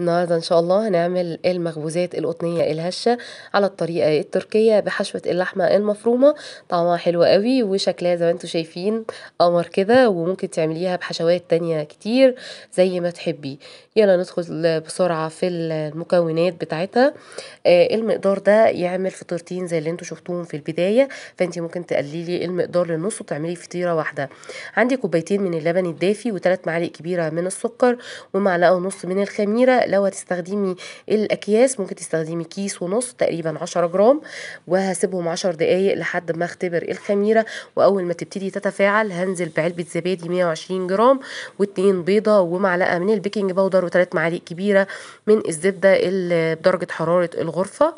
النهارده ان شاء الله هنعمل المخبوزات القطنيه الهشه على الطريقه التركيه بحشوه اللحمه المفرومه طعمها حلو قوي وشكلها زي ما انتم شايفين قمر كده وممكن تعمليها بحشوات تانية كتير زي ما تحبي يلا ندخل بسرعه في المكونات بتاعتها آه، المقدار ده يعمل فطيرتين زي اللي انتم شفتوهم في البدايه فانت ممكن تقللي المقدار للنص وتعملي فطيره واحده عندي كوبايتين من اللبن الدافي وثلاث معالق كبيره من السكر ومعلقه ونص من الخميره لو هتستخدمي الاكياس ممكن تستخدمي كيس ونص تقريبا 10 جرام وهسيبهم 10 دقايق لحد ما اختبر الخميره واول ما تبتدي تتفاعل هنزل بعلبه زبادي 120 جرام واتنين بيضه ومعلقه من البيكنج باودر وثلاث معالق كبيره من الزبده اللي بدرجه حراره الغرفه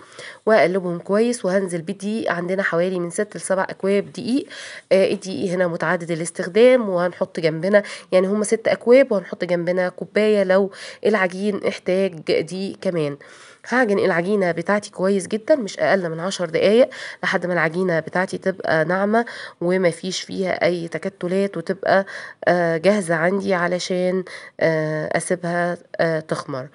واقلبهم كويس وهنزل بدقيق عندنا حوالي من 6 ل 7 اكواب دقيق آه، الدقيق هنا متعدد الاستخدام وهنحط جنبنا يعني هم 6 اكواب وهنحط جنبنا كوبايه لو العجين محتاج دي كمان هعجن العجينة بتاعتي كويس جدا مش أقل من عشر دقايق لحد ما العجينة بتاعتي تبقى ناعمة فيش فيها أي تكتلات وتبقى آه، جاهزة عندي علشان آه، أسيبها آه، تخمر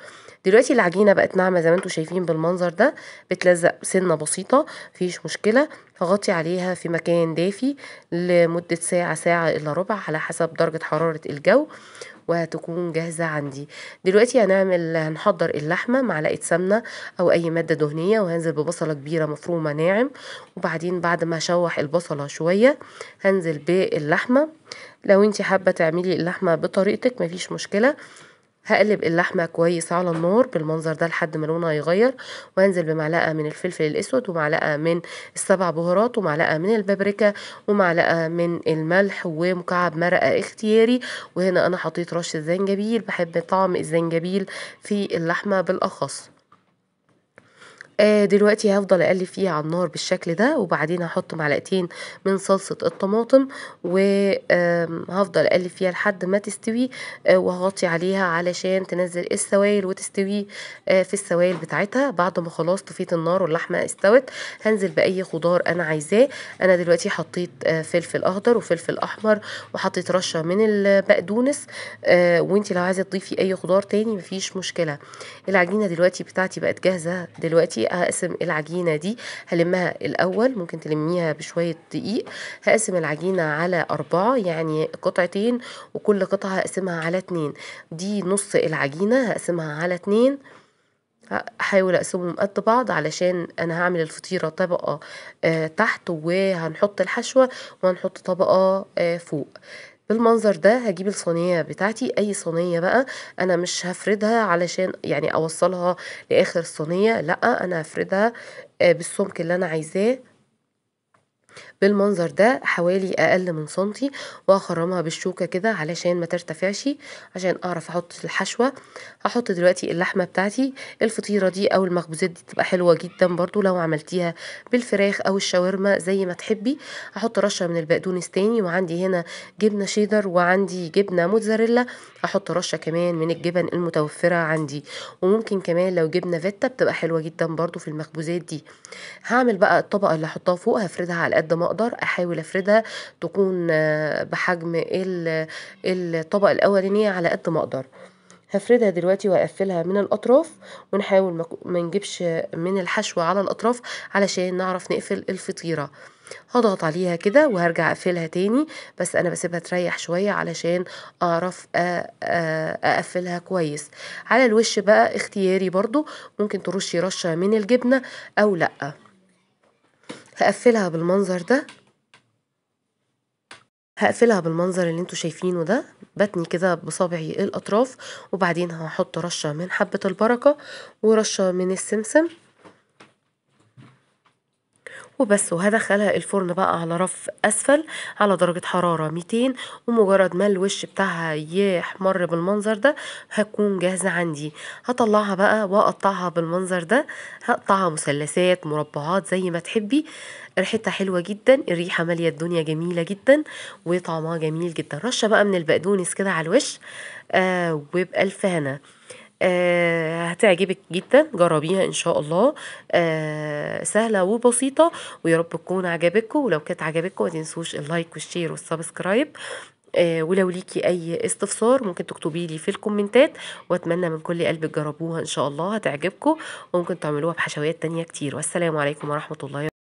دلوقتي العجينة بقت ناعمة زي ما انتوا شايفين بالمنظر ده بتلزق سنة بسيطة مفيش مشكلة هغطي عليها في مكان دافي لمدة ساعة ساعة إلا ربع على حسب درجة حرارة الجو وهتكون جاهزة عندي دلوقتي هنعمل هنحضر اللحمة معلقة سمنة او اي ماده دهنيه وهنزل ببصله كبيره مفرومه ناعم وبعدين بعد ما اشوح البصله شويه هنزل باللحمه لو انت حابه تعملي اللحمه بطريقتك مفيش مشكله هقلب اللحمة كويس على النار بالمنظر ده لحد ما لونها يغير وهنزل بمعلقة من الفلفل الأسود ومعلقة من السبع بهارات ومعلقة من البابريكا ومعلقة من الملح ومكعب مرقة اختياري وهنا أنا حطيت رشة زنجبيل بحب طعم الزنجبيل في اللحمة بالأخص آه دلوقتي هفضل اقلب فيها على النار بالشكل ده وبعدين هحط معلقتين من صلصة الطماطم وهفضل اقلب فيها لحد ما تستوي آه، وهغطي عليها علشان تنزل السوائل وتستوي آه، في السوائل بتاعتها بعد ما خلاص طفيت النار واللحمة استوت هنزل بأي خضار انا عايزاه انا دلوقتي حطيت آه، فلفل اخضر وفلفل احمر وحطيت رشة من البقدونس وانت لو عايزة تضيفي اي خضار تاني مفيش مشكلة العجينة دلوقتي بتاعتي بقت جاهزة دلوقتي الطريقه هقسم العجينة دي هلمها الأول ممكن تلميها بشوية دقيق هقسم العجينة على أربعة يعني قطعتين وكل قطعة هقسمها على اتنين دي نص العجينة هقسمها على اتنين هحاول اقسمهم قد بعض علشان انا هعمل الفطيره طبقه آه، تحت وهنحط الحشوه وهنحط طبقه آه، فوق بالمنظر ده هجيب الصينية بتاعتي اي صينية بقى انا مش هفردها علشان يعني اوصلها لاخر الصينية لا انا هفردها آه، بالسمك اللي انا عايزاه بالمنظر ده حوالي اقل من سنتي واخرمها بالشوكة كده علشان ما ترتفعش عشان اعرف احط الحشوة هحط دلوقتي اللحمة بتاعتي الفطيرة دي او المخبوزات دي تبقى حلوة جدا برضو لو عملتيها بالفراخ او الشاورما زي ما تحبي هحط رشة من البقدونس تاني وعندي هنا جبنة شيدر وعندي جبنة موتزاريلا هحط رشة كمان من الجبن المتوفرة عندي وممكن كمان لو جبنة فيتا بتبقى حلوة جدا برضو في المخبوزات دي هعمل بقى الطبقة اللي هحطها فوق هفردها على قد ما اقدر احاول افردها تكون آه، بحجم الطبق الاولانية على قد ما اقدر هفردها دلوقتي واقفلها من الاطراف ونحاول ما نجيبش من الحشو على الاطراف علشان نعرف نقفل الفطيرة هضغط عليها كده وهرجع اقفلها تاني بس انا بسيبها تريح شوية علشان اعرف اقفلها كويس على الوش بقى اختياري برضو ممكن ترشي رشة من الجبنة او لأ هقفلها بالمنظر ده هقفلها بالمنظر اللي انتوا شايفينه ده بتني كده بصابعي الاطراف وبعدين هحط رشه من حبه البركه ورشه من السمسم وبس وهدخلها الفرن بقى على رف أسفل على درجة حرارة 200 ومجرد ما الوش بتاعها يحمر بالمنظر ده هتكون جاهزة عندي هطلعها بقى وأقطعها بالمنظر ده هقطعها مثلثات مربعات زي ما تحبي ريحتها حلوه جدا الريحه ماليه الدنيا جميله جدا وطعمها جميل جدا رشه بقى من البقدونس كده على الوش آه وبألف هنا آه هتعجبك جدا جربيها ان شاء الله آه سهله وبسيطه ويا رب تكون عجبتكم ولو كانت عجبتكم ما تنسوش اللايك والشير والسبسكرايب آه ولو ليكي اي استفسار ممكن تكتبي لي في الكومنتات واتمنى من كل قلب تجربوها ان شاء الله هتعجبكم وممكن تعملوها بحشويات تانية كتير والسلام عليكم ورحمه الله